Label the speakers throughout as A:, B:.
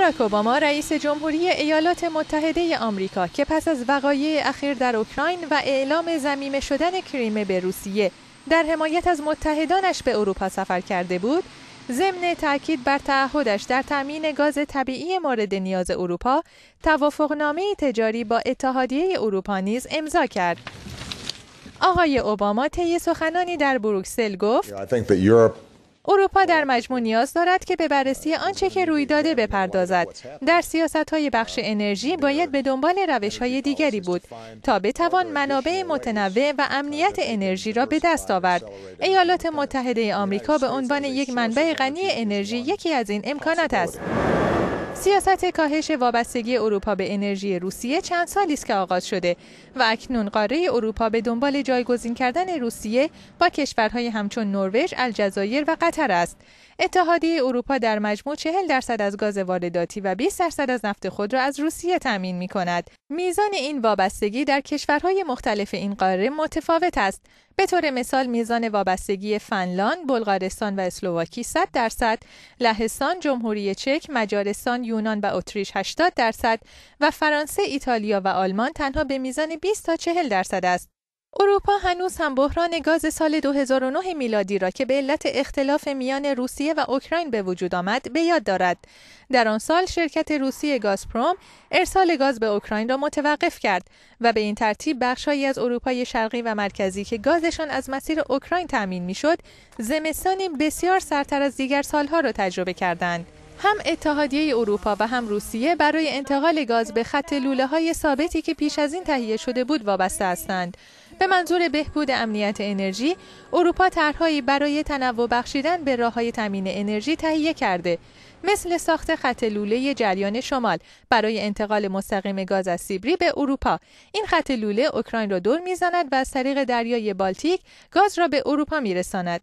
A: باراک اوباما رئیس جمهوری ایالات متحده آمریکا که پس از وقایع اخیر در اوکراین و اعلام زمیمه شدن کریمه به روسیه در حمایت از متحدانش به اروپا سفر کرده بود ضمن تاکید بر تعهدش در تامین گاز طبیعی مورد نیاز اروپا توافقنامه تجاری با اتحادیه اروپا نیز امضا کرد آقای اوباما طی سخنانی در بروکسل گفت اروپا در مجموع نیاز دارد که به بررسی آنچه که روی داده بپردازد. در سیاست های بخش انرژی باید به دنبال روش های دیگری بود تا بتوان منابع متنوع و امنیت انرژی را به دست آورد. ایالات متحده آمریکا به عنوان یک منبع غنی انرژی یکی از این امکانات است. سیاست کاهش وابستگی اروپا به انرژی روسیه چند سالی است که آغاز شده و اکنون قاره اروپا به دنبال جایگزین کردن روسیه با کشورهای همچون نروژ، الجزایر و قطر است. اتحادیه اروپا در مجموع 40 درصد از گاز وارداتی و 20 درصد از نفت خود را از روسیه تامین می کند. میزان این وابستگی در کشورهای مختلف این قاره متفاوت است. به طور مثال میزان وابستگی فنلاند، بلغارستان و اسلوواکی 100 درصد، لهستان، جمهوری چک، مجارستان، یونان و اتریش 80 درصد و فرانسه، ایتالیا و آلمان تنها به میزان 20 تا 40 درصد است. اروپا هنوز هم بحران گاز سال 2009 میلادی را که به علت اختلاف میان روسیه و اوکراین به وجود آمد به یاد دارد. در آن سال شرکت روسی گازپروم ارسال گاز به اوکراین را متوقف کرد و به این ترتیب بخشهایی از اروپای شرقی و مرکزی که گازشان از مسیر اوکراین تأمین میشد، زمستانی بسیار سرتر از دیگر سالها را تجربه کردند. هم اتحادیه اروپا و هم روسیه برای انتقال گاز به خط لوله ثابتی که پیش از این تهیه شده بود وابسته هستند. به منظور بهبود امنیت انرژی اروپا طرحهایی برای تنوع بخشیدن به راههای تامین انرژی تهیه کرده مثل ساخت خط لوله جریان شمال برای انتقال مستقیم گاز از سیبری به اروپا این خط لوله اوکراین را دور میزند و از طریق دریای بالتیک گاز را به اروپا میرساند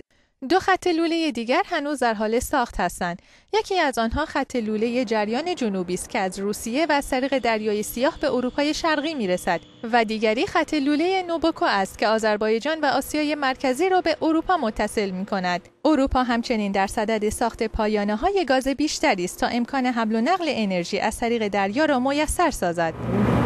A: دو خط لوله دیگر هنوز در حال ساخت هستند. یکی از آنها خط لوله جریان جنوبی است که از روسیه و از طریق دریای سیاه به اروپای شرقی می رسد و دیگری خط لوله نوبوکو است که آذربایجان و آسیای مرکزی را به اروپا متصل می کند. اروپا همچنین در صدد ساخت پایانه های گاز بیشتری است تا امکان حمل و نقل انرژی از طریق دریا را میسر سازد.